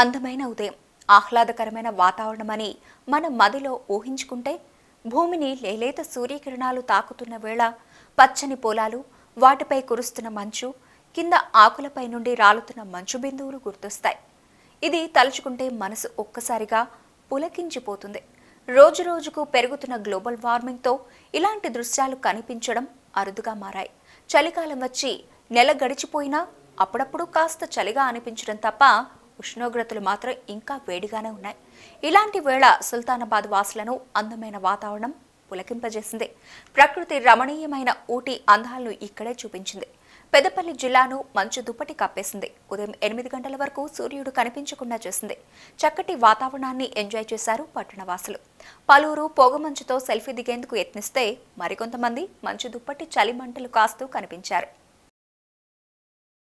అందమైన ఉదయం ఆహ్లాదకరమైన వాతావరణమని మన మదిలో ఊహించుకుంటే భూమిని లేలేత సూర్యకిరణాలు తాకుతున్న వేళ పచ్చని పొలాలు వాటిపై కురుస్తున్న మంచు కింద ఆకులపై నుండి రాలుతున్న మంచు బిందువులు గుర్తొస్తాయి ఇది తలుచుకుంటే మనసు ఒక్కసారిగా పులకించిపోతుంది రోజు రోజుకు పెరుగుతున్న గ్లోబల్ వార్మింగ్తో ఇలాంటి దృశ్యాలు కనిపించడం అరుదుగా మారాయి చలికాలం వచ్చి నెల గడిచిపోయినా అప్పుడప్పుడు కాస్త చలిగా అనిపించడం తప్ప ఉష్ణోగ్రతలు మాత్రం ఇంకా వేడిగానే ఉన్నాయి ఇలాంటి వేళ సుల్తానాబాద్ వాసులను అందమైన వాతావరణం పులకింపజేసింది ప్రకృతి రమణీయమైన ఊటీ అందాలను ఇక్కడే చూపించింది పెదపల్లి జిల్లాను మంచు దుప్పటి కప్పేసింది ఉదయం ఎనిమిది గంటల వరకు సూర్యుడు కనిపించకుండా చేసింది చక్కటి వాతావరణాన్ని ఎంజాయ్ చేశారు పట్టణవాసులు పలువురు పొగమంచుతో సెల్ఫీ దిగేందుకు యత్నిస్తే మరికొంతమంది మంచు దుప్పటి చలిమంటలు కాస్తూ కనిపించారు